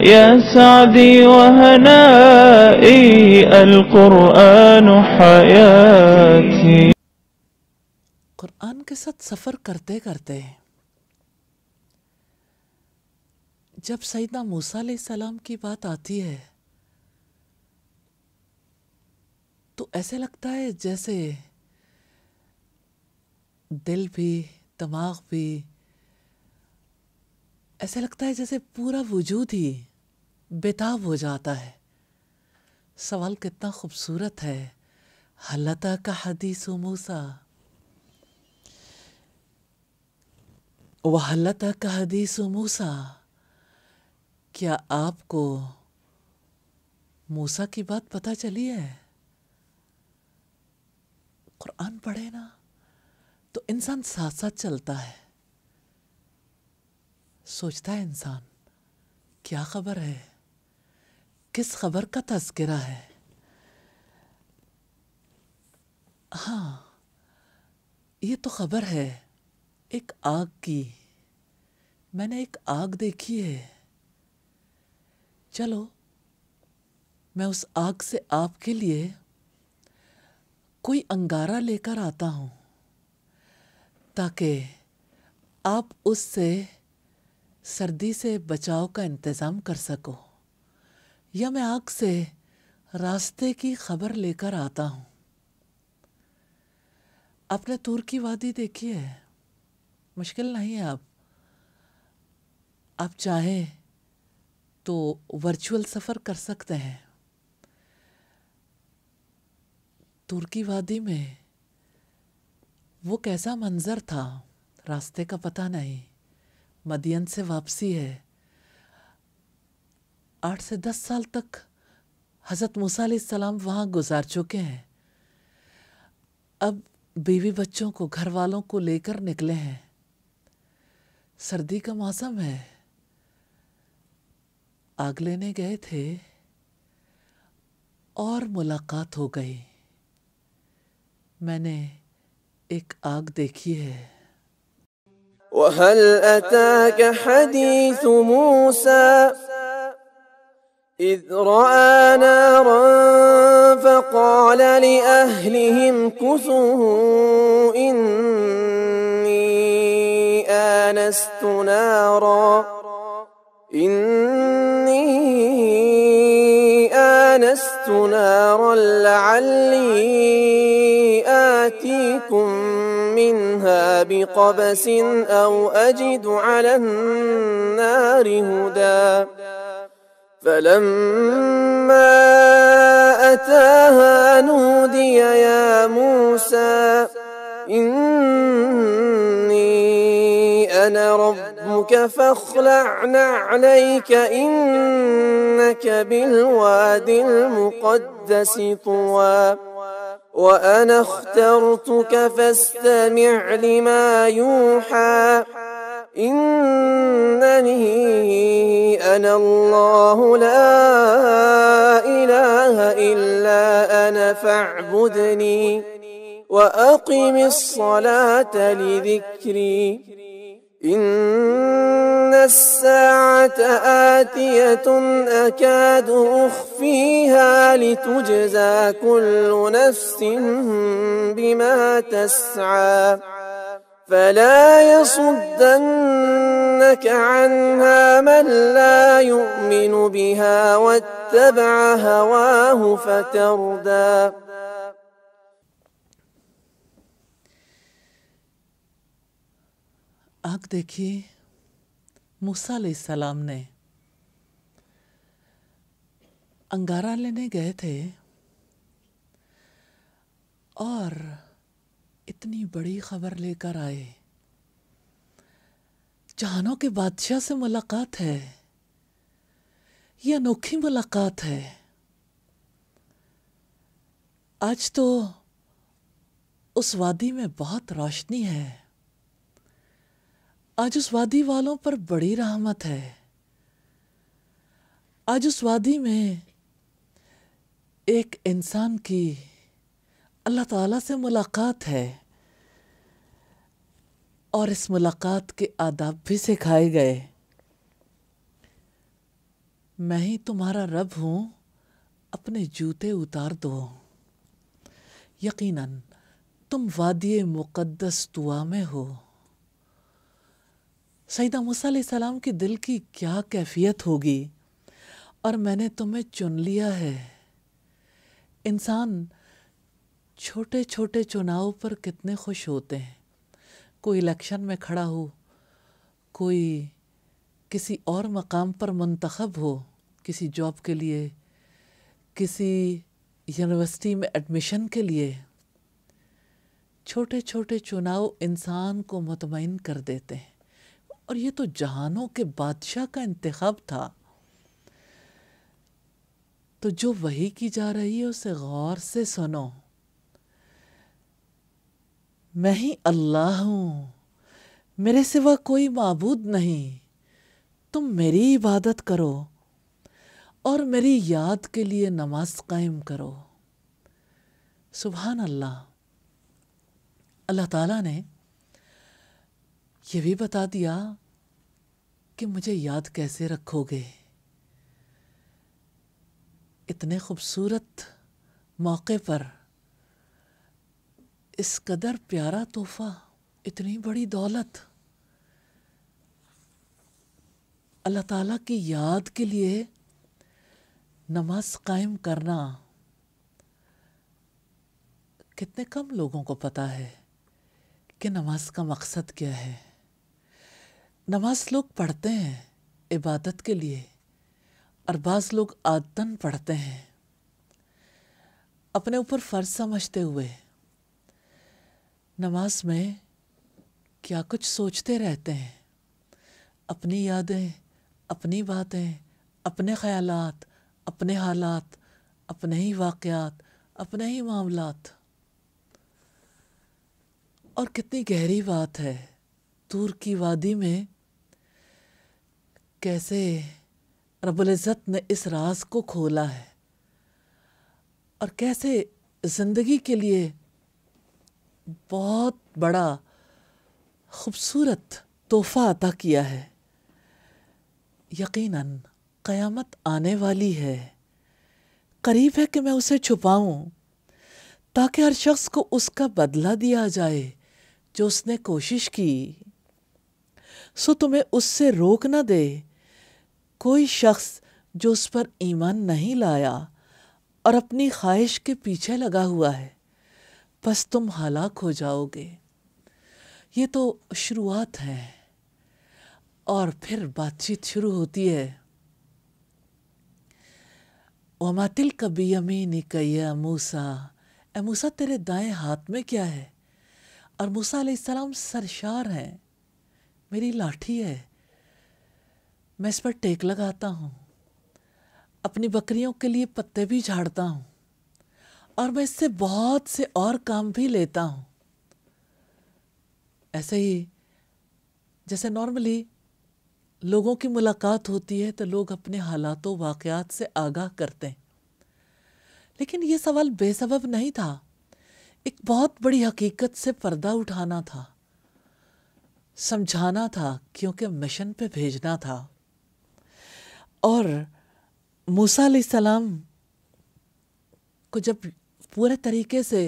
يا سعدي وهنائي القرآن حياتي कुरान के साथ सफ़र करते करते जब सईदा मूसा सलाम की बात आती है तो ऐसे लगता है जैसे दिल भी दिमाग भी ऐसे लगता है जैसे पूरा वजूद ही बेताब हो जाता है सवाल कितना खूबसूरत है हलता का हदीस मूसा वहलता का हदीस मूसा क्या आपको मूसा की बात पता चली है कुरान पढ़े ना तो इंसान साथ साथ चलता है सोचता है इंसान क्या खबर है किस खबर का तस्करा है हाँ ये तो खबर है एक आग की मैंने एक आग देखी है चलो मैं उस आग से आपके लिए कोई अंगारा लेकर आता हूँ ताकि आप उससे सर्दी से बचाव का इंतज़ाम कर सको या मैं आग से रास्ते की खबर लेकर आता हूँ आपने तुर्की की वादी देखी है मुश्किल नहीं है आप आप चाहें तो वर्चुअल सफ़र कर सकते हैं तुर्की वादी में वो कैसा मंज़र था रास्ते का पता नहीं मदियन से वापसी है आठ से दस साल तक हज़रत मूसा सलाम वहाँ गुजार चुके हैं अब बीवी बच्चों को घर वालों को लेकर निकले हैं सर्दी का मौसम है आग लेने गए थे और मुलाकात हो गई मैंने एक आग देखी है إذ رأى نارا فقال لأهلهم كثوا إني آنست نارا إني آنست نارا لعلي آتيكم منها بقبس أو أجد على النار هدى فلما أتاها نودي يا موسى إني أنا ربك فاخلع عليك إنك بالواد المقدس طوى وأنا اخترتك فاستمع لما يوحى إنني أنا الله لا إله إلا أنا فاعبدني وأقم الصلاة لذكري إن الساعة آتية أكاد أخفيها لتجزى كل نفس بما تسعى فلا يصدنك عنها من لا يؤمن بها واتبع هواه فتردى آگ دیکھیے موسا علیہ السلام نے انگارہ لینے گئے تھے اور इतनी बड़ी खबर लेकर आए जहानों के बादशाह से मुलाकात है यह अनोखी मुलाकात है आज तो उस वादी में बहुत रोशनी है आज उस वादी वालों पर बड़ी रहमत है आज उस वादी में एक इंसान की अल्लाह ताला से मुलाकात है और इस मुलाकात के आदाब भी सिखाए गए मैं ही तुम्हारा रब हूँ अपने जूते उतार दो यकीनन तुम वादिय मुक़द्दस दुआ में हो सईदा मूसा सलाम के दिल की क्या कैफियत होगी और मैंने तुम्हें चुन लिया है इंसान छोटे छोटे चुनाव पर कितने खुश होते हैं कोई इलेक्शन में खड़ा हो कोई किसी और मकाम पर मंतखब हो किसी जॉब के लिए किसी यूनिवर्सिटी में एडमिशन के लिए छोटे छोटे चुनाव इंसान को मतमिन कर देते हैं और ये तो जहानों के बादशाह का इंतखब था तो जो वही की जा रही है उसे गौर से सुनो मैं ही अल्लाह हूँ मेरे सिवा कोई मबूद नहीं तुम मेरी इबादत करो और मेरी याद के लिए नमाज कायम करो सुबहान अल्लाह अल्लाह ताला ने यह भी बता दिया कि मुझे याद कैसे रखोगे इतने खूबसूरत मौके पर इस कदर प्यारा तोहफा इतनी बड़ी दौलत अल्लाह ताला की याद के लिए नमाज कायम करना कितने कम लोगों को पता है कि नमाज का मकसद क्या है नमाज लोग पढ़ते हैं इबादत के लिए और बाज़ लोग आदतन पढ़ते हैं अपने ऊपर फ़र्ज समझते हुए नमाज में क्या कुछ सोचते रहते हैं अपनी यादें अपनी बातें अपने ख्याल अपने हालात अपने ही वाक़ात अपने ही मामलात और कितनी गहरी बात है तूर की वादी में कैसे रबुल्ज़त ने इस राज को खोला है और कैसे ज़िंदगी के लिए बहुत बड़ा खूबसूरत तोहफ़ा अता किया है यकीनन क़यामत आने वाली है करीब है कि मैं उसे छुपाऊं ताकि हर शख्स को उसका बदला दिया जाए जो उसने कोशिश की सो तुम्हें उससे रोक ना दे कोई शख्स जो उस पर ईमान नहीं लाया और अपनी ख्वाहिश के पीछे लगा हुआ है बस तुम हलाक हो जाओगे ये तो शुरुआत है और फिर बातचीत शुरू होती है तिल कभी अमी कैया मूसा ए मूसा तेरे दाएं हाथ में क्या है और मूसा सलाम सरशार हैं मेरी लाठी है मैं इस पर टेक लगाता हूँ अपनी बकरियों के लिए पत्ते भी झाड़ता हूँ और मैं इससे बहुत से और काम भी लेता हूँ ऐसे ही जैसे नॉर्मली लोगों की मुलाकात होती है तो लोग अपने हालातों वाकयात से आगाह करते हैं लेकिन ये सवाल बेसबब नहीं था एक बहुत बड़ी हकीकत से पर्दा उठाना था समझाना था क्योंकि मिशन पे भेजना था और मूसा सलाम को जब पूरे तरीके से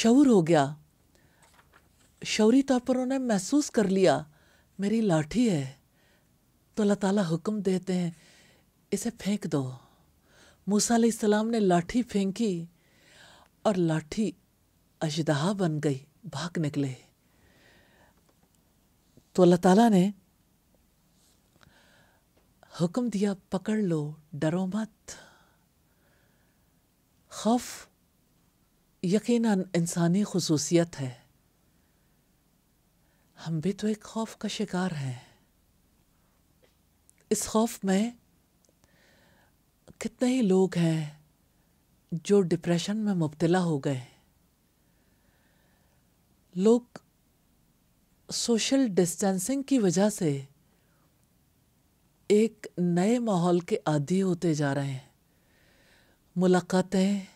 शौर हो गया शौरी तौर पर उन्होंने महसूस कर लिया मेरी लाठी है तो अल्लाह ताला हुक्म देते हैं इसे फेंक दो मूसा सलाम ने लाठी फेंकी और लाठी अजदहा बन गई भाग निकले तो अल्लाह ताला ने हुक्म दिया पकड़ लो डरो मत खौफ यकीन इंसानी खसूसियत है हम भी तो एक खौफ का शिकार हैं इस खौफ में कितने ही लोग हैं जो डिप्रेशन में मुबतला हो गए लोग सोशल डिस्टेंसिंग की वजह से एक नए माहौल के आदि होते जा रहे हैं मुलाकातें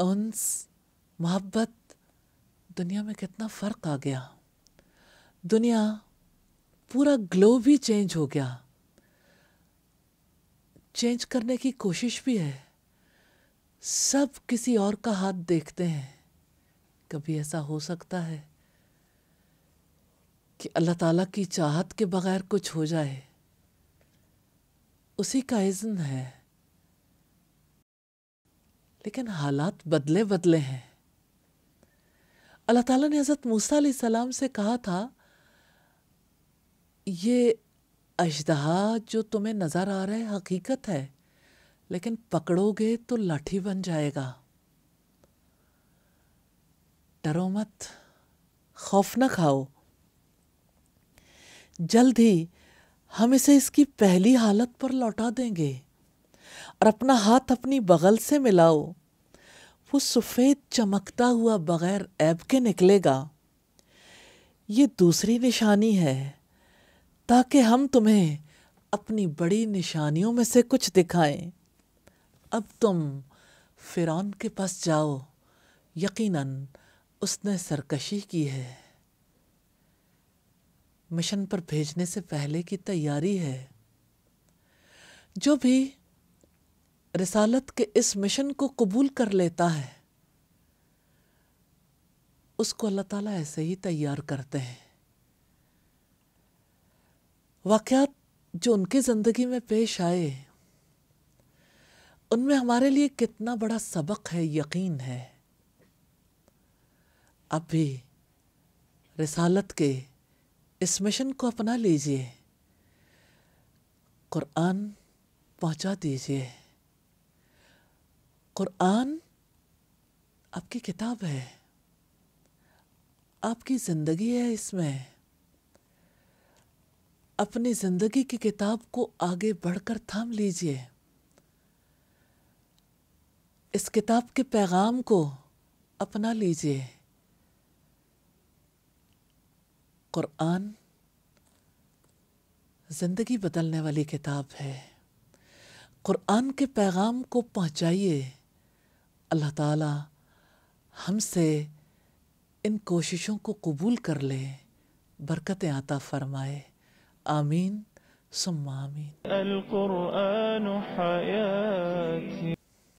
उन्स मोहब्बत दुनिया में कितना फ़र्क आ गया दुनिया पूरा ग्लोब ही चेंज हो गया चेंज करने की कोशिश भी है सब किसी और का हाथ देखते हैं कभी ऐसा हो सकता है कि अल्लाह ताला की चाहत के बगैर कुछ हो जाए उसी का इज़्न है लेकिन हालात बदले बदले हैं अल्लाह ताला ने हज़रत मूसा सलाम से कहा था ये अजदहा जो तुम्हें नज़र आ रहा है हकीकत है लेकिन पकड़ोगे तो लाठी बन जाएगा डरो मत खौफ न खाओ जल्द ही हम इसे इसकी पहली हालत पर लौटा देंगे और अपना हाथ अपनी बगल से मिलाओ वो सफ़ेद चमकता हुआ बग़ैर ऐब के निकलेगा ये दूसरी निशानी है ताकि हम तुम्हें अपनी बड़ी निशानियों में से कुछ दिखाएं अब तुम फ़िरौन के पास जाओ यकीनन उसने सरकशी की है मिशन पर भेजने से पहले की तैयारी है जो भी रिसालत के इस मिशन को कबूल कर लेता है उसको अल्लाह ताला ऐसे ही तैयार करते हैं वाक़ात जो उनकी ज़िंदगी में पेश आए उनमें हमारे लिए कितना बड़ा सबक है यकीन है आप भी रिसालत के इस मिशन को अपना लीजिए कुरान पहुंचा दीजिए कुरान आपकी किताब है आपकी ज़िंदगी है इसमें अपनी ज़िंदगी की किताब को आगे बढ़कर थाम लीजिए इस किताब के पैगाम को अपना लीजिए कुरान ज़िंदगी बदलने वाली किताब है कुरान के पैगाम को पहुंचाइए अल्लाह ताला हमसे इन कोशिशों को कबूल कर ले बरकतें आता फरमाए आमीन सुम्मा आमीन